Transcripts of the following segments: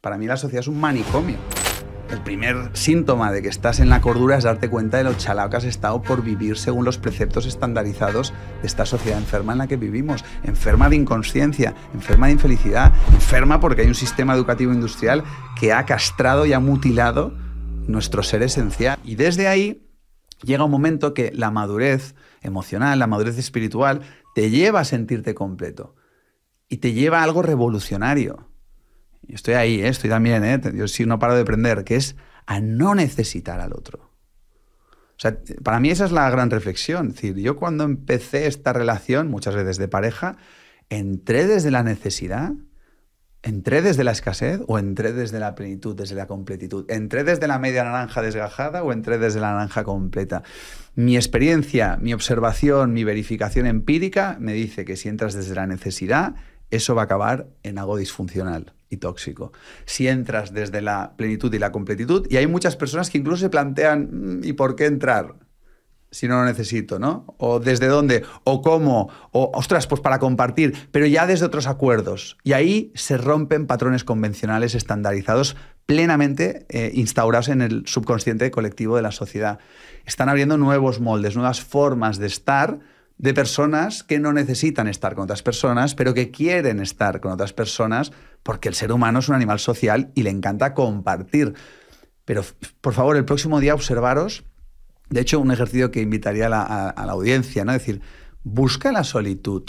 Para mí la sociedad es un manicomio. El primer síntoma de que estás en la cordura es darte cuenta de lo chalao que has estado por vivir según los preceptos estandarizados de esta sociedad enferma en la que vivimos, enferma de inconsciencia, enferma de infelicidad, enferma porque hay un sistema educativo industrial que ha castrado y ha mutilado nuestro ser esencial. Y desde ahí llega un momento que la madurez emocional, la madurez espiritual, te lleva a sentirte completo y te lleva a algo revolucionario estoy ahí, ¿eh? estoy también, ¿eh? yo sí no paro de aprender, que es a no necesitar al otro. O sea, para mí esa es la gran reflexión. decir, yo cuando empecé esta relación, muchas veces de pareja, entré desde la necesidad, entré desde la escasez o entré desde la plenitud, desde la completitud, entré desde la media naranja desgajada o entré desde la naranja completa. Mi experiencia, mi observación, mi verificación empírica me dice que si entras desde la necesidad, eso va a acabar en algo disfuncional y tóxico. Si entras desde la plenitud y la completitud, y hay muchas personas que incluso se plantean, mm, ¿y por qué entrar? Si no lo necesito, ¿no? O desde dónde, o cómo, o ostras, pues para compartir, pero ya desde otros acuerdos. Y ahí se rompen patrones convencionales estandarizados plenamente eh, instaurados en el subconsciente colectivo de la sociedad. Están abriendo nuevos moldes, nuevas formas de estar, de personas que no necesitan estar con otras personas, pero que quieren estar con otras personas porque el ser humano es un animal social y le encanta compartir. Pero por favor, el próximo día observaros, de hecho, un ejercicio que invitaría a la, audiencia, ¿no? Es decir, busca la solitud.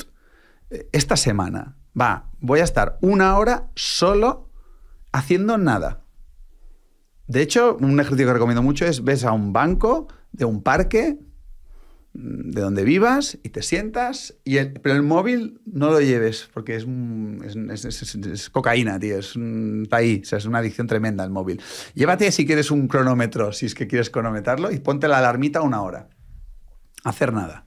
Eh, esta semana, va, voy a estar una hora solo haciendo nada. De hecho, un ejercicio que recomiendo mucho es ves a un banco de un parque de donde vivas y te sientas, y el, pero el móvil no lo lleves porque es, cocaína, tío, es, está ahí, es una adicción tremenda el móvil. Llévate si quieres un cronómetro, si es que quieres cronometrarlo, y ponte la alarmita una hora. Hacer nada.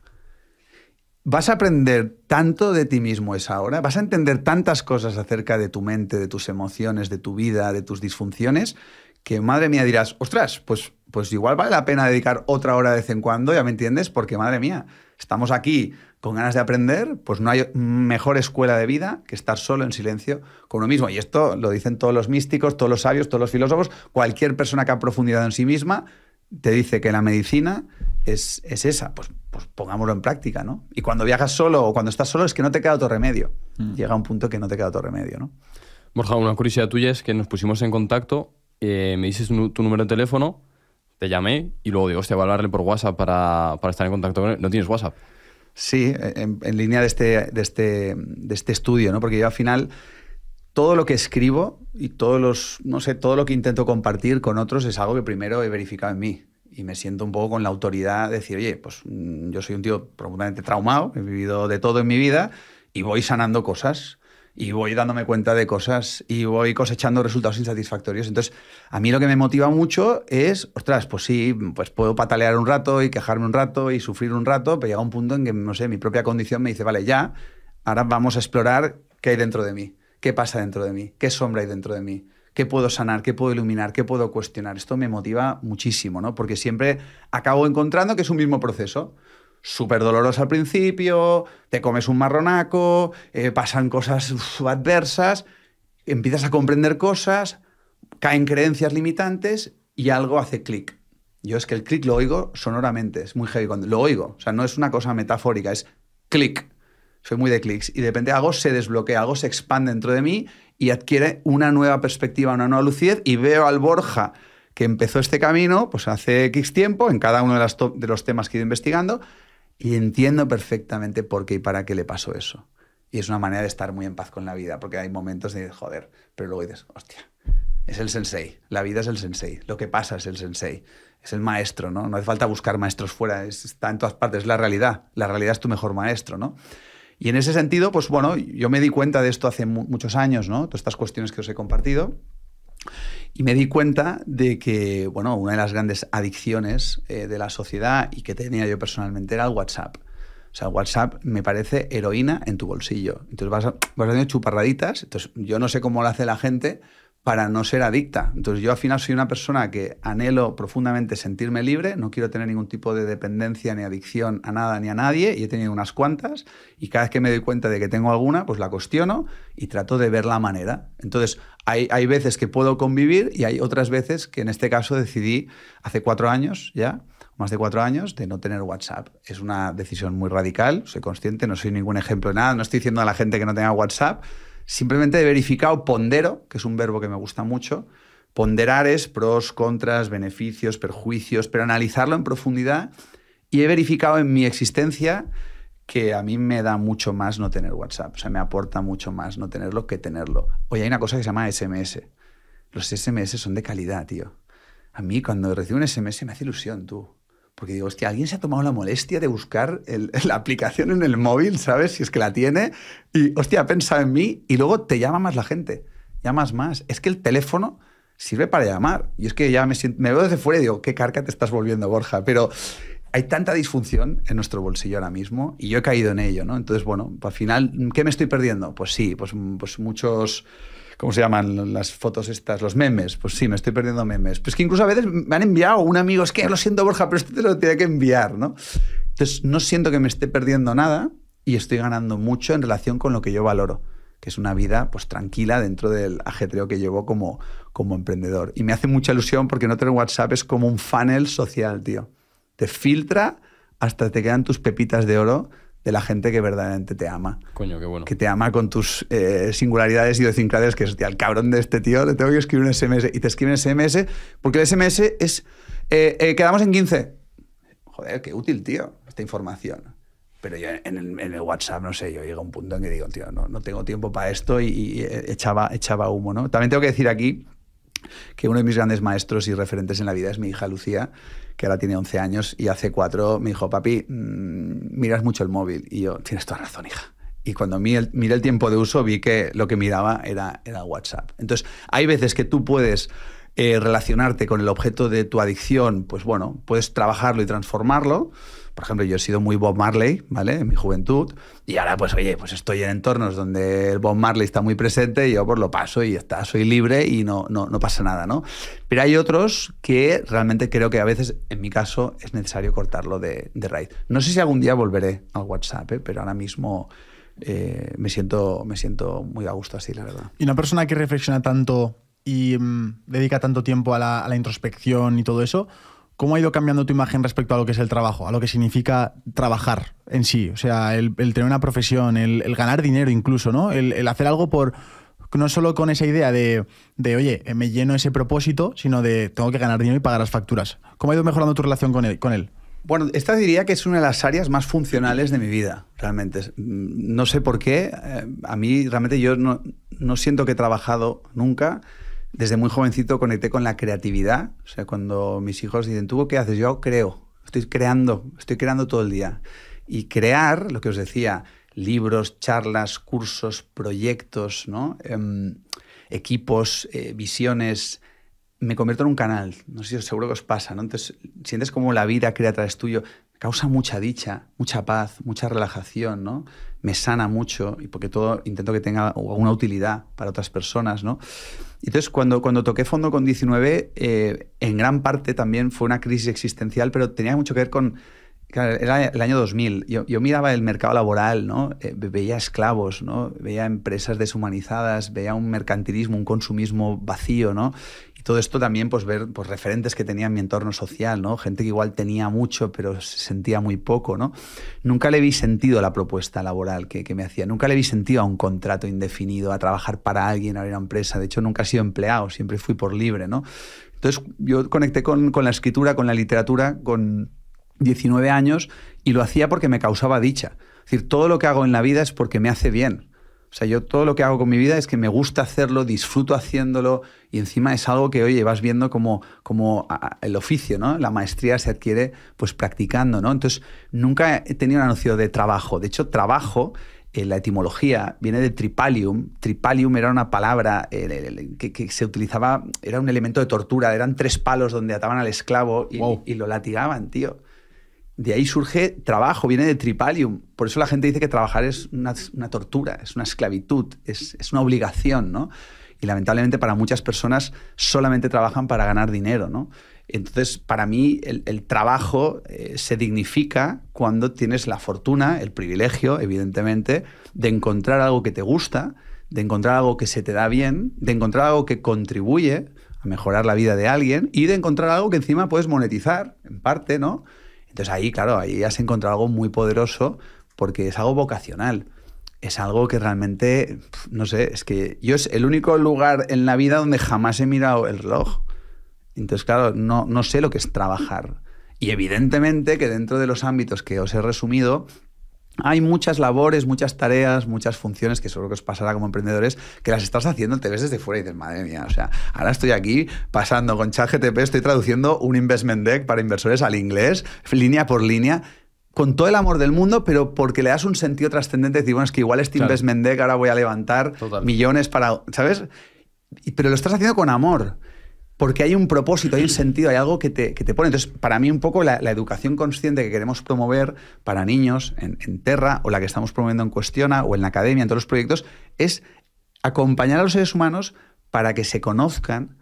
Vas a aprender tanto de ti mismo esa hora, vas a entender tantas cosas acerca de tu mente, de tus emociones, de tu vida, de tus disfunciones, que madre mía dirás, ostras, pues pues igual vale la pena dedicar otra hora de vez en cuando, ya me entiendes, porque madre mía, estamos aquí con ganas de aprender, pues no hay mejor escuela de vida que estar solo en silencio con uno mismo. Y esto lo dicen todos los místicos, todos los sabios, todos los filósofos, cualquier persona que ha profundizado en sí misma te dice que la medicina es, esa, pues, pues, pongámoslo en práctica, ¿no? Y cuando viajas solo o cuando estás solo es que no te queda otro remedio. Mm. Llega un punto que no te queda otro remedio, ¿no? Borja, una curiosidad tuya es que nos pusimos en contacto, eh, me dices tu número de teléfono, te llamé y luego digo, hostia, voy a hablarle por WhatsApp para, para estar en contacto con él. ¿No tienes WhatsApp? Sí, en, línea de este, de este, de este estudio, ¿no? Porque yo al final todo lo que escribo y todos los, no sé, todo lo que intento compartir con otros es algo que primero he verificado en mí. Y me siento un poco con la autoridad de decir, oye, pues mm, yo soy un tío profundamente traumado, he vivido de todo en mi vida y voy sanando cosas y voy dándome cuenta de cosas y voy cosechando resultados insatisfactorios. Entonces, a mí lo que me motiva mucho es, ostras, pues sí, pues puedo patalear un rato y quejarme un rato y sufrir un rato, pero llega un punto en que, no sé, mi propia condición me dice, vale, ya, ahora vamos a explorar qué hay dentro de mí, qué pasa dentro de mí, qué sombra hay dentro de mí. ¿Qué puedo sanar? ¿Qué puedo iluminar? ¿Qué puedo cuestionar? Esto me motiva muchísimo, ¿no? Porque siempre acabo encontrando que es un mismo proceso súper dolorosa al principio, te comes un marronaco, eh, pasan cosas adversas, empiezas a comprender cosas, caen creencias limitantes y algo hace clic. Yo es que el clic lo oigo sonoramente, es muy heavy. Cuando lo oigo, o sea, no es una cosa metafórica, es clic. Soy muy de clics y de repente algo se desbloquea, algo se expande dentro de mí y adquiere una nueva perspectiva, una nueva lucidez y veo al Borja que empezó este camino pues hace X tiempo en cada uno de, de los temas que he ido investigando y entiendo perfectamente por qué y para qué le pasó eso. Y es una manera de estar muy en paz con la vida, porque hay momentos de joder, pero luego dices, hostia, es el sensei, la vida es el sensei, lo que pasa es el sensei, es el maestro, ¿no? No hace falta buscar maestros fuera, está en todas partes, es la realidad, la realidad es tu mejor maestro, ¿no? Y en ese sentido, pues bueno, yo me di cuenta de esto hace muchos años, ¿no? Todas estas cuestiones que os he compartido. Y me di cuenta de que, bueno, una de las grandes adicciones eh, de la sociedad y que tenía yo personalmente era el WhatsApp. O sea, WhatsApp me parece heroína en tu bolsillo. Entonces vas, a, vas haciendo chuparraditas. Entonces, yo no sé cómo lo hace la gente, para no ser adicta. Entonces yo al final soy una persona que anhelo profundamente sentirme libre, no quiero tener ningún tipo de dependencia ni adicción a nada ni a nadie, y he tenido unas cuantas, y cada vez que me doy cuenta de que tengo alguna, pues la cuestiono y trato de ver la manera. Entonces hay, hay veces que puedo convivir y hay otras veces que en este caso decidí hace cuatro años ya, más de cuatro años de no tener WhatsApp. Es una decisión muy radical, soy consciente, no soy ningún ejemplo de nada, no estoy diciendo a la gente que no tenga WhatsApp, Simplemente he verificado, pondero, que es un verbo que me gusta mucho. Ponderar es pros, contras, beneficios, perjuicios, pero analizarlo en profundidad. Y he verificado en mi existencia que a mí me da mucho más no tener WhatsApp. O sea, me aporta mucho más no tenerlo que tenerlo. Hoy hay una cosa que se llama SMS. Los SMS son de calidad, tío. A mí cuando recibo un SMS me hace ilusión, tú. Porque digo, hostia, alguien se ha tomado la molestia de buscar la aplicación en el móvil, ¿sabes? Si es que la tiene. Y, hostia, ha pensado en mí y luego te llama más la gente. Llamas más. Es que el teléfono sirve para llamar. Y es que ya me, me veo desde fuera y digo, qué carca te estás volviendo, Borja. Pero hay tanta disfunción en nuestro bolsillo ahora mismo y yo he caído en ello, ¿no? Entonces, bueno, al final, ¿qué me estoy perdiendo? Pues sí, pues, pues muchos ¿Cómo se llaman las fotos estas? Los memes. Pues sí, me estoy perdiendo memes. Pues que incluso a veces me han enviado un amigo, es que lo siento, Borja, pero esto te lo tiene que enviar, ¿no? Entonces, no siento que me esté perdiendo nada y estoy ganando mucho en relación con lo que yo valoro, que es una vida pues, tranquila dentro del ajetreo que llevo como, como emprendedor. Y me hace mucha ilusión porque no tener WhatsApp es como un funnel social, tío. Te filtra hasta te quedan tus pepitas de oro de la gente que verdaderamente te ama. Coño, qué bueno. Que te ama con tus eh, singularidades idiosincrasias, que es, al cabrón de este tío le tengo que escribir un SMS. Y te escriben SMS, porque el SMS es, eh, eh, quedamos en 15. Joder, qué útil, tío, esta información. Pero yo en el, WhatsApp, no sé, yo llego a un punto en que digo, tío, no, no tengo tiempo para esto y, eh, echaba, echaba humo, ¿no? También tengo que decir aquí que uno de mis grandes maestros y referentes en la vida es mi hija Lucía, que ahora tiene 11 años y hace cuatro me dijo, papi, mm, miras mucho el móvil. Y yo, tienes toda razón, hija. Y cuando miré el tiempo de uso, vi que lo que miraba era, era WhatsApp. Entonces, hay veces que tú puedes eh, relacionarte con el objeto de tu adicción, pues bueno, puedes trabajarlo y transformarlo por ejemplo, yo he sido muy Bob Marley, ¿vale? En mi juventud. Y ahora, pues, oye, pues estoy en entornos donde el Bob Marley está muy presente y yo por pues, lo paso y está, soy libre y no, no, pasa nada, ¿no? Pero hay otros que realmente creo que a veces, en mi caso, es necesario cortarlo de, de raíz. No sé si algún día volveré al WhatsApp, ¿eh? pero ahora mismo... Eh, me, siento, me siento muy a gusto así, la verdad. Y una persona que reflexiona tanto y mm, dedica tanto tiempo a la, introspección y todo eso, ¿Cómo ha ido cambiando tu imagen respecto a lo que es el trabajo, a lo que significa trabajar en sí? O sea, el, tener una profesión, el, ganar dinero incluso, ¿no? El, hacer algo por. No solo con esa idea de, oye, eh, me lleno ese propósito, sino de tengo que ganar dinero y pagar las facturas. ¿Cómo ha ido mejorando tu relación con él? Con él? Bueno, esta diría que es una de las áreas más funcionales de mi vida, realmente. No sé por qué. Eh, a mí, realmente, yo no, no siento que he trabajado nunca desde muy jovencito conecté con la creatividad. O sea, cuando mis hijos dicen, ¿tú qué haces? Yo creo, estoy creando, estoy creando todo el día. Y crear, lo que os decía, libros, charlas, cursos, proyectos, em, equipos, eh, visiones. Me convierto en un canal, no sé si seguro que os pasa, ¿no? Entonces sientes como la vida crea tras tuyo causa mucha dicha, mucha paz, mucha relajación, ¿no? Me sana mucho, y porque todo intento que tenga alguna utilidad para otras personas, ¿no? Entonces, cuando, cuando toqué fondo con 19, eh, en gran parte también fue una crisis existencial, pero tenía mucho que ver con... el año 2000. Yo, miraba el mercado laboral, ¿no? Eh, veía esclavos, ¿no? Veía empresas deshumanizadas, veía un mercantilismo, un consumismo vacío, ¿no? todo esto también, pues ver pues, referentes que tenía en mi entorno social, ¿no? Gente que igual tenía mucho, pero se sentía muy poco, ¿no? Nunca le vi sentido a la propuesta laboral que, me hacía. Nunca le vi sentido a un contrato indefinido, a trabajar para alguien, a una empresa. De hecho, nunca he sido empleado, siempre fui por libre, ¿no? Entonces, yo conecté con, con la escritura, con la literatura, con 19 años, y lo hacía porque me causaba dicha. Es decir, todo lo que hago en la vida es porque me hace bien o sea, yo todo lo que hago con mi vida es que me gusta hacerlo, disfruto haciéndolo y encima es algo que, oye, vas viendo como, como el oficio, ¿no? La maestría se adquiere pues practicando, ¿no? Entonces, nunca he tenido una noción de trabajo. De hecho, trabajo eh, la etimología viene de tripalium. Tripalium era una palabra eh, que, se utilizaba, era un elemento de tortura, eran tres palos donde ataban al esclavo y lo latigaban, tío. De ahí surge trabajo, viene de tripalium. Por eso la gente dice que trabajar es una, tortura, es una esclavitud, es, una obligación, ¿no? Y lamentablemente para muchas personas solamente trabajan para ganar dinero, ¿no? Entonces, para mí, el, trabajo eh, se dignifica cuando tienes la fortuna, el privilegio, evidentemente, de encontrar algo que te gusta, de encontrar algo que se te da bien, de encontrar algo que contribuye a mejorar la vida de alguien y de encontrar algo que encima puedes monetizar, en parte, ¿no? Entonces ahí, claro, ahí has encontrado algo muy poderoso porque es algo vocacional. Es algo que realmente, no sé, es que yo es el único lugar en la vida donde jamás he mirado el reloj. Entonces, claro, no, no sé lo que es trabajar. Y evidentemente que dentro de los ámbitos que os he resumido, hay muchas labores, muchas tareas, muchas funciones que solo que os pasará como emprendedores que las estás haciendo, te ves desde fuera y dices, madre mía, o sea, ahora estoy aquí pasando con ChatGTP, estoy traduciendo un investment deck para inversores al inglés, línea por línea con todo el amor del mundo, pero porque le das un sentido trascendente, decir, bueno, es que igual este investment deck ahora voy a levantar millones para, ¿sabes? Pero lo estás haciendo con amor porque hay un propósito, hay un sentido, hay algo que te, que pone. Entonces, para mí un poco la, educación consciente que queremos promover para niños en, en Terra o la que estamos promoviendo en Cuestiona o en la academia, en todos los proyectos, es acompañar a los seres humanos para que se conozcan,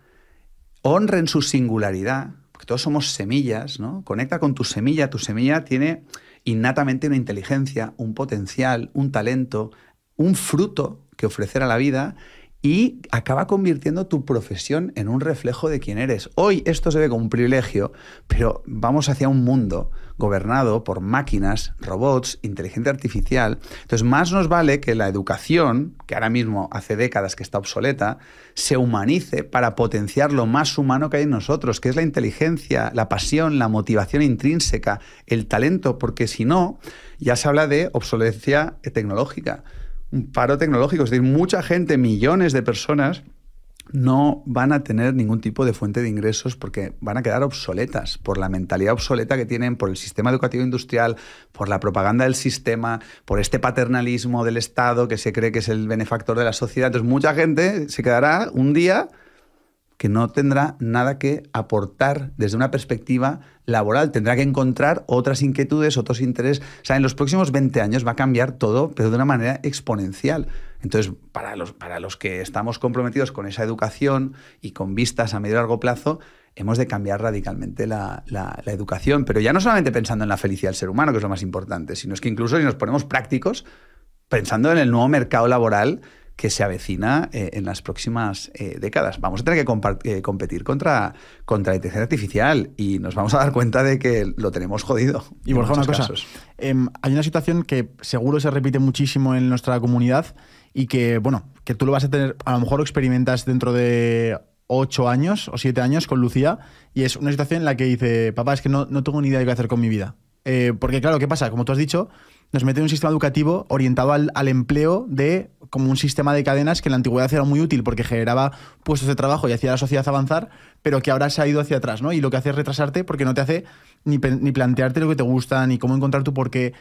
honren su singularidad, porque todos somos semillas, ¿no? Conecta con tu semilla, tu semilla tiene innatamente una inteligencia, un potencial, un talento, un fruto que ofrecer a la vida y acaba convirtiendo tu profesión en un reflejo de quién eres. Hoy esto se ve como un privilegio, pero vamos hacia un mundo gobernado por máquinas, robots, inteligencia artificial. Entonces, más nos vale que la educación, que ahora mismo hace décadas que está obsoleta, se humanice para potenciar lo más humano que hay en nosotros, que es la inteligencia, la pasión, la motivación intrínseca, el talento, porque si no, ya se habla de obsolescencia tecnológica un paro tecnológico. Es decir, mucha gente, millones de personas, no van a tener ningún tipo de fuente de ingresos porque van a quedar obsoletas por la mentalidad obsoleta que tienen, por el sistema educativo industrial, por la propaganda del sistema, por este paternalismo del Estado que se cree que es el benefactor de la sociedad. Entonces, mucha gente se quedará un día que no tendrá nada que aportar desde una perspectiva laboral, tendrá que encontrar otras inquietudes, otros intereses. O sea, en los próximos 20 años va a cambiar todo, pero de una manera exponencial. Entonces, para los, para los que estamos comprometidos con esa educación y con vistas a medio y largo plazo, hemos de cambiar radicalmente la, educación, pero ya no solamente pensando en la felicidad del ser humano, que es lo más importante, sino es que incluso si nos ponemos prácticos, pensando en el nuevo mercado laboral que se avecina eh, en las próximas eh, décadas. Vamos a tener que eh, competir contra, contra la inteligencia artificial y nos vamos a dar cuenta de que lo tenemos jodido. Y Borja, una cosa. Em, hay una situación que seguro se repite muchísimo en nuestra comunidad y que, bueno, que tú lo vas a tener, a lo mejor lo experimentas dentro de ocho años o siete años con Lucía y es una situación en la que dice, papá, es que no, tengo ni idea de qué hacer con mi vida. porque claro, ¿qué pasa? Como tú has dicho, nos mete en un sistema educativo orientado al, empleo de como un sistema de cadenas que en la antigüedad era muy útil porque generaba puestos de trabajo y hacía a la sociedad avanzar, pero que ahora se ha ido hacia atrás, ¿no? Y lo que hace es retrasarte porque no te hace ni, ni plantearte lo que te gusta, ni cómo encontrar tu porqué.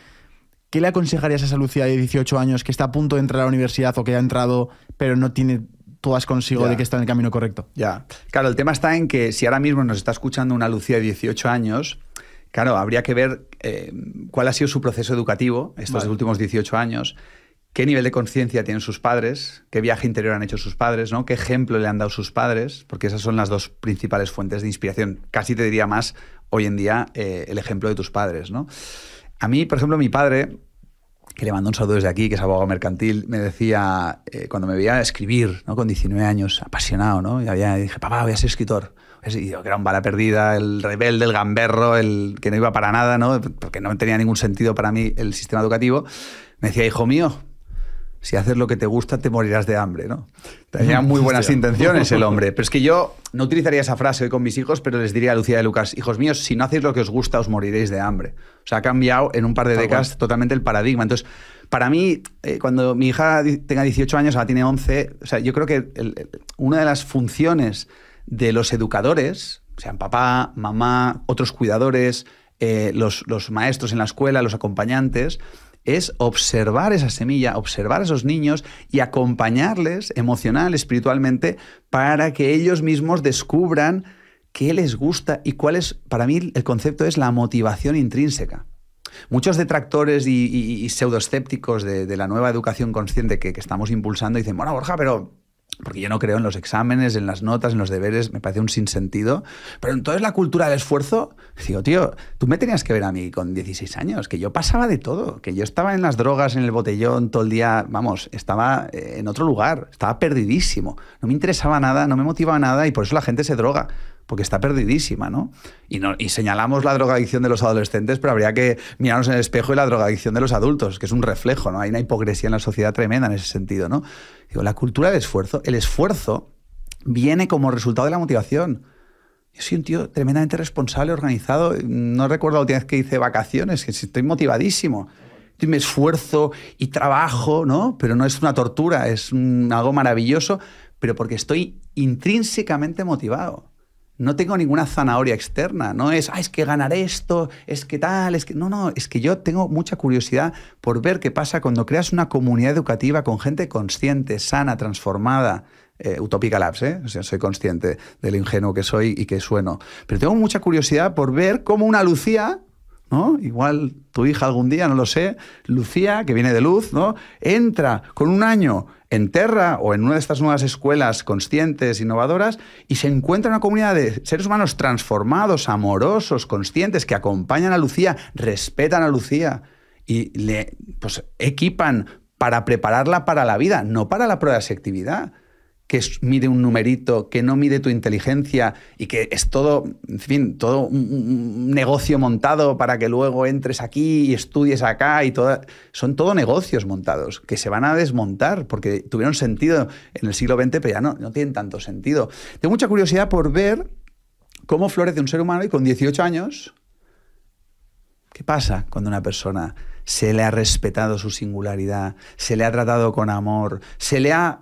¿Qué le aconsejarías a esa Lucía de 18 años que está a punto de entrar a la universidad o que ya ha entrado, pero no tiene todas consigo de que está en el camino correcto? Ya. Claro, el tema está en que si ahora mismo nos está escuchando una Lucía de 18 años, Claro, habría que ver eh, cuál ha sido su proceso educativo estos últimos 18 años, qué nivel de conciencia tienen sus padres, qué viaje interior han hecho sus padres, ¿no? qué ejemplo le han dado sus padres, porque esas son las dos principales fuentes de inspiración. Casi te diría más hoy en día eh, el ejemplo de tus padres. ¿no? A mí, por ejemplo, mi padre que le mandó un saludo desde aquí, que es abogado mercantil, me decía, eh, cuando me veía escribir, ¿no? con 19 años, apasionado, ¿no? y había, dije, papá, voy a ser escritor. Y yo, que era un bala perdida, el rebelde, el gamberro, el que no iba para nada, ¿no? porque no tenía ningún sentido para mí el sistema educativo. Me decía, hijo mío, si haces lo que te gusta te morirás de hambre, ¿no? Tenía muy buenas intenciones el hombre. Pero es que yo no utilizaría esa frase hoy con mis hijos, pero les diría a Lucía de Lucas, hijos míos, si no hacéis lo que os gusta os moriréis de hambre. O sea, ha cambiado en un par de décadas totalmente el paradigma. Entonces, para mí, eh, cuando mi hija tenga 18 años, ahora tiene 11, sea, yo creo que una de las funciones de los educadores, sean papá, mamá, otros cuidadores, eh, los, los maestros en la escuela, los acompañantes, es observar esa semilla, observar a esos niños y acompañarles emocional, espiritualmente, para que ellos mismos descubran qué les gusta y cuál es, para mí el concepto es la motivación intrínseca. Muchos detractores y, pseudoescépticos de, la nueva educación consciente que, que, estamos impulsando dicen, bueno, Borja, pero porque yo no creo en los exámenes, en las notas, en los deberes, me parece un sinsentido. Pero entonces la cultura del esfuerzo, digo, tío, tú me tenías que ver a mí con 16 años, que yo pasaba de todo, que yo estaba en las drogas, en el botellón, todo el día, vamos, estaba eh, en otro lugar, estaba perdidísimo, no me interesaba nada, no me motivaba nada y por eso la gente se droga porque está perdidísima, ¿no? Y, no, señalamos la drogadicción de los adolescentes, pero habría que mirarnos en el espejo y la drogadicción de los adultos, que es un reflejo, ¿no? Hay una hipocresía en la sociedad tremenda en ese sentido, ¿no? Digo, la cultura del esfuerzo, el esfuerzo viene como resultado de la motivación. Yo soy un tío tremendamente responsable, organizado. No recuerdo la última vez que hice vacaciones, que estoy motivadísimo. Y me esfuerzo y trabajo, ¿no? Pero no es una tortura, es algo maravilloso, pero porque estoy intrínsecamente motivado no tengo ninguna zanahoria externa, no es, es que ganar esto, es que tal, es que... No, no, es que yo tengo mucha curiosidad por ver qué pasa cuando creas una comunidad educativa con gente consciente, sana, transformada. Eh, Utopica Labs, ¿eh? O sea, soy consciente del ingenuo que soy y que sueno. Pero tengo mucha curiosidad por ver cómo una Lucía ¿no? Igual tu hija algún día, no lo sé, Lucía, que viene de luz, ¿no? Entra con un año en Terra o en una de estas nuevas escuelas conscientes, innovadoras, y se encuentra una comunidad de seres humanos transformados, amorosos, conscientes, que acompañan a Lucía, respetan a Lucía y le pues, equipan para prepararla para la vida, no para la prueba de que mide un numerito, que no mide tu inteligencia y que es todo, en fin, todo un negocio montado para que luego entres aquí y estudies acá y son todo negocios montados que se van a desmontar porque tuvieron sentido en el siglo XX, pero ya no, no tienen tanto sentido. Tengo mucha curiosidad por ver cómo florece un ser humano y con 18 años, ¿qué pasa cuando una persona se le ha respetado su singularidad, se le ha tratado con amor, se le ha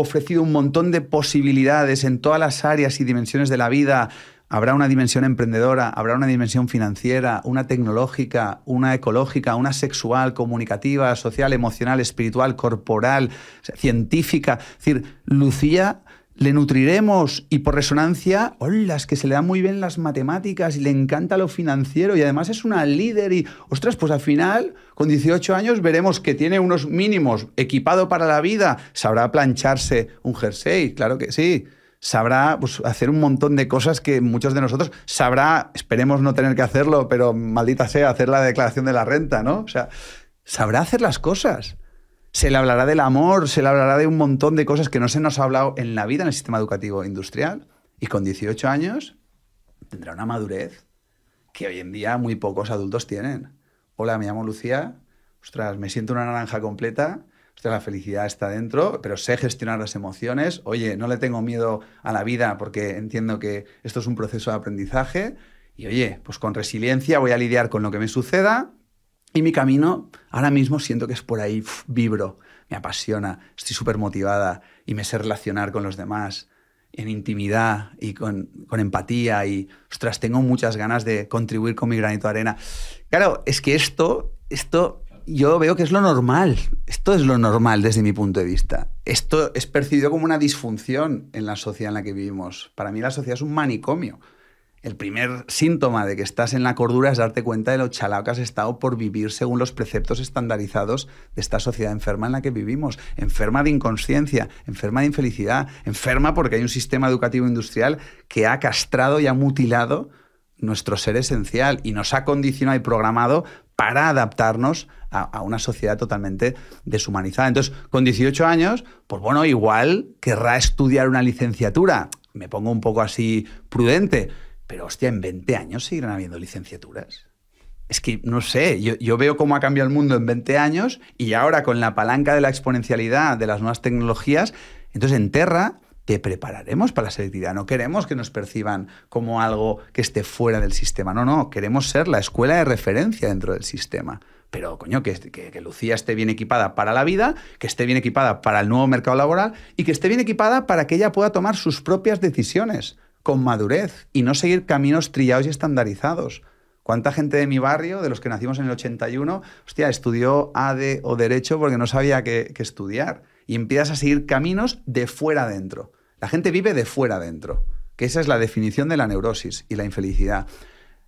ofrecido un montón de posibilidades en todas las áreas y dimensiones de la vida. Habrá una dimensión emprendedora, habrá una dimensión financiera, una tecnológica, una ecológica, una sexual, comunicativa, social, emocional, espiritual, corporal, científica. Es decir, Lucía le nutriremos y por resonancia, hola, es que se le dan muy bien las matemáticas y le encanta lo financiero y además es una líder y, ostras, pues al final, con 18 años veremos que tiene unos mínimos, equipado para la vida, sabrá plancharse un jersey, claro que sí, sabrá pues, hacer un montón de cosas que muchos de nosotros sabrá, esperemos no tener que hacerlo, pero maldita sea, hacer la declaración de la renta, ¿no? O sea, sabrá hacer las cosas se le hablará del amor, se le hablará de un montón de cosas que no se nos ha hablado en la vida en el sistema educativo industrial. Y con 18 años tendrá una madurez que hoy en día muy pocos adultos tienen. Hola, me llamo Lucía. Ostras, me siento una naranja completa. Ostras, la felicidad está dentro, pero sé gestionar las emociones. Oye, no le tengo miedo a la vida porque entiendo que esto es un proceso de aprendizaje. Y oye, pues con resiliencia voy a lidiar con lo que me suceda y mi camino, ahora mismo siento que es por ahí, vibro, me apasiona, estoy súper motivada y me sé relacionar con los demás en intimidad y con, empatía y, ostras, tengo muchas ganas de contribuir con mi granito de arena. Claro, es que esto, esto yo veo que es lo normal, esto es lo normal desde mi punto de vista. Esto es percibido como una disfunción en la sociedad en la que vivimos. Para mí la sociedad es un manicomio el primer síntoma de que estás en la cordura es darte cuenta de lo chalao que has estado por vivir según los preceptos estandarizados de esta sociedad enferma en la que vivimos. Enferma de inconsciencia, enferma de infelicidad, enferma porque hay un sistema educativo industrial que ha castrado y ha mutilado nuestro ser esencial y nos ha condicionado y programado para adaptarnos a, a, una sociedad totalmente deshumanizada. Entonces, con 18 años, pues bueno, igual querrá estudiar una licenciatura. Me pongo un poco así prudente pero hostia, en 20 años seguirán habiendo licenciaturas. Es que no sé, yo, veo cómo ha cambiado el mundo en 20 años y ahora con la palanca de la exponencialidad de las nuevas tecnologías, entonces en Terra te prepararemos para la selectividad. No queremos que nos perciban como algo que esté fuera del sistema. No, no, queremos ser la escuela de referencia dentro del sistema. Pero, coño, que, Lucía esté bien equipada para la vida, que esté bien equipada para el nuevo mercado laboral y que esté bien equipada para que ella pueda tomar sus propias decisiones con madurez y no seguir caminos trillados y estandarizados. ¿Cuánta gente de mi barrio, de los que nacimos en el 81, hostia, estudió AD o Derecho porque no sabía qué, estudiar? Y empiezas a seguir caminos de fuera adentro. La gente vive de fuera adentro, que esa es la definición de la neurosis y la infelicidad.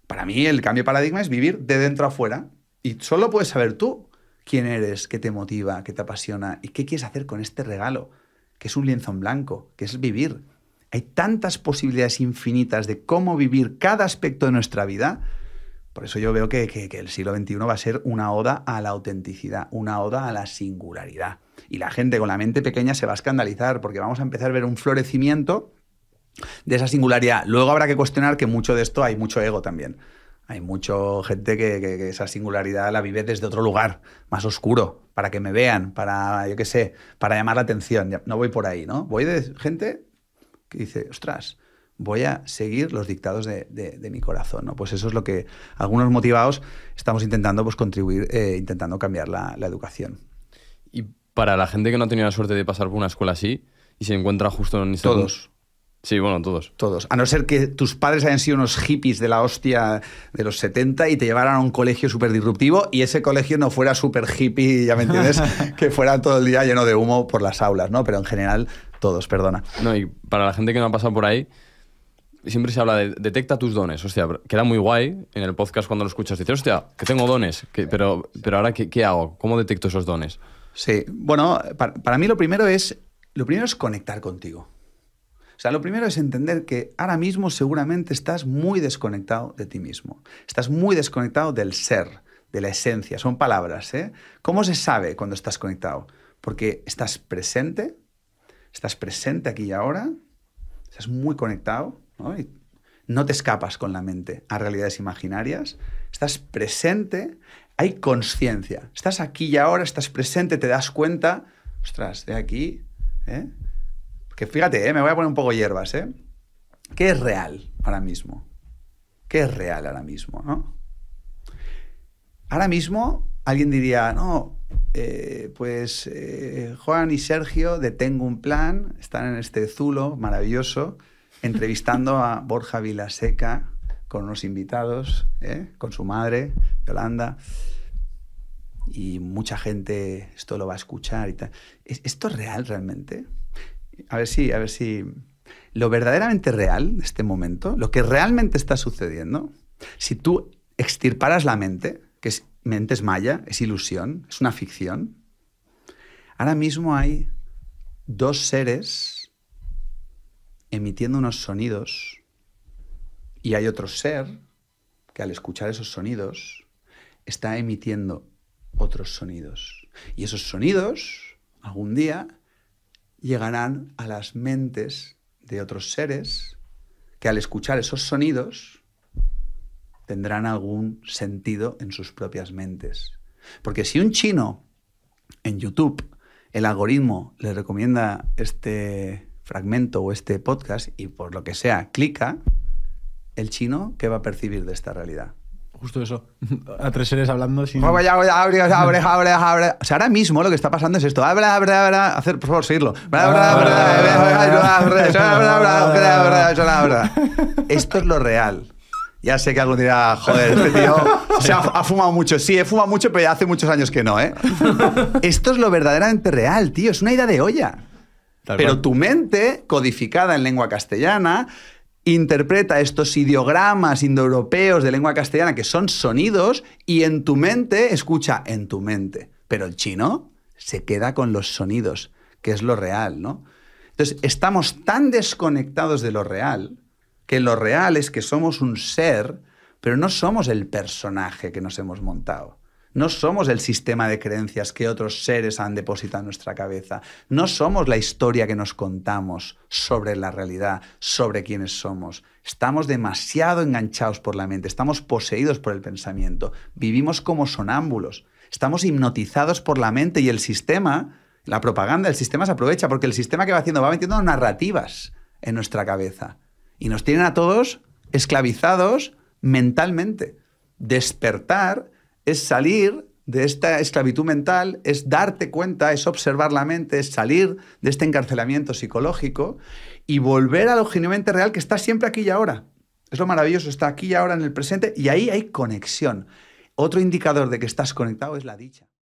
Para mí el cambio de paradigma es vivir de dentro afuera y solo puedes saber tú quién eres, qué te motiva, qué te apasiona y qué quieres hacer con este regalo, que es un lienzo en blanco, que es vivir, hay tantas posibilidades infinitas de cómo vivir cada aspecto de nuestra vida. Por eso yo veo que, el siglo XXI va a ser una oda a la autenticidad, una oda a la singularidad. Y la gente con la mente pequeña se va a escandalizar porque vamos a empezar a ver un florecimiento de esa singularidad. Luego habrá que cuestionar que mucho de esto hay mucho ego también. Hay mucha gente que, esa singularidad la vive desde otro lugar, más oscuro, para que me vean, para, yo qué sé, para llamar la atención. No voy por ahí, ¿no? Voy de gente que dice, ostras, voy a seguir los dictados de, mi corazón. ¿no? Pues eso es lo que algunos motivados estamos intentando pues, contribuir, eh, intentando cambiar la, educación. Y para la gente que no ha tenido la suerte de pasar por una escuela así y se encuentra justo en... Todos. Sí, bueno, todos. Todos. A no ser que tus padres hayan sido unos hippies de la hostia de los 70 y te llevaran a un colegio súper disruptivo y ese colegio no fuera súper hippie, ya me entiendes, que fuera todo el día lleno de humo por las aulas, ¿no? Pero en general todos, perdona. No, y para la gente que no ha pasado por ahí, siempre se habla de detecta tus dones. Hostia, queda muy guay en el podcast cuando lo escuchas. Dices, hostia, que tengo dones, pero, pero ahora, ¿qué, hago? ¿Cómo detecto esos dones? Sí, bueno, para, para, mí lo primero es lo primero es conectar contigo. O sea, lo primero es entender que ahora mismo seguramente estás muy desconectado de ti mismo. Estás muy desconectado del ser, de la esencia. Son palabras, ¿eh? ¿Cómo se sabe cuando estás conectado? Porque estás presente, estás presente aquí y ahora, estás muy conectado, ¿no? no te escapas con la mente a realidades imaginarias, estás presente, hay conciencia, estás aquí y ahora, estás presente, te das cuenta, ostras, de aquí, ¿eh? que fíjate, ¿eh? me voy a poner un poco hierbas, ¿eh? ¿Qué es real ahora mismo? ¿Qué es real ahora mismo? ¿no? Ahora mismo alguien diría, no, eh, pues eh, Juan y Sergio de Tengo un Plan están en este Zulo maravilloso entrevistando a Borja Vilaseca con unos invitados, eh, con su madre, Yolanda. Y mucha gente esto lo va a escuchar y tal. ¿Esto es real realmente? A ver si, a ver si. Lo verdaderamente real de este momento, lo que realmente está sucediendo, si tú extirparas la mente, que es mente es maya, es ilusión, es una ficción. Ahora mismo hay dos seres emitiendo unos sonidos y hay otro ser que al escuchar esos sonidos está emitiendo otros sonidos. Y esos sonidos algún día llegarán a las mentes de otros seres que al escuchar esos sonidos tendrán algún sentido en sus propias mentes. Porque si un chino en YouTube, el algoritmo le recomienda este fragmento o este podcast y por lo que sea clica, el chino, ¿qué va a percibir de esta realidad? Justo eso. A tres seres hablando sin... ahora mismo lo que está pasando es esto. Abre, abre, abre. Hacer, por favor, seguirlo. Esto es lo real. Ya sé que algún dirá, joder, este tío se ha, ha, fumado mucho. Sí, he fumado mucho, pero ya hace muchos años que no, ¿eh? Esto es lo verdaderamente real, tío. Es una idea de olla. pero tu mente, codificada en lengua castellana, interpreta estos ideogramas indoeuropeos de lengua castellana que son sonidos y en tu mente escucha en tu mente. Pero el chino se queda con los sonidos, que es lo real, ¿no? Entonces, estamos tan desconectados de lo real que lo real es que somos un ser, pero no somos el personaje que nos hemos montado. No somos el sistema de creencias que otros seres han depositado en nuestra cabeza. No somos la historia que nos contamos sobre la realidad, sobre quiénes somos. Estamos demasiado enganchados por la mente, estamos poseídos por el pensamiento, vivimos como sonámbulos, estamos hipnotizados por la mente y el sistema, la propaganda del sistema se aprovecha porque el sistema que va haciendo va metiendo narrativas en nuestra cabeza. Y nos tienen a todos esclavizados mentalmente. Despertar es salir de esta esclavitud mental, es darte cuenta, es observar la mente, es salir de este encarcelamiento psicológico y volver a lo genuinamente real que está siempre aquí y ahora. Es lo maravilloso, está aquí y ahora en el presente y ahí hay conexión. Otro indicador de que estás conectado es la dicha.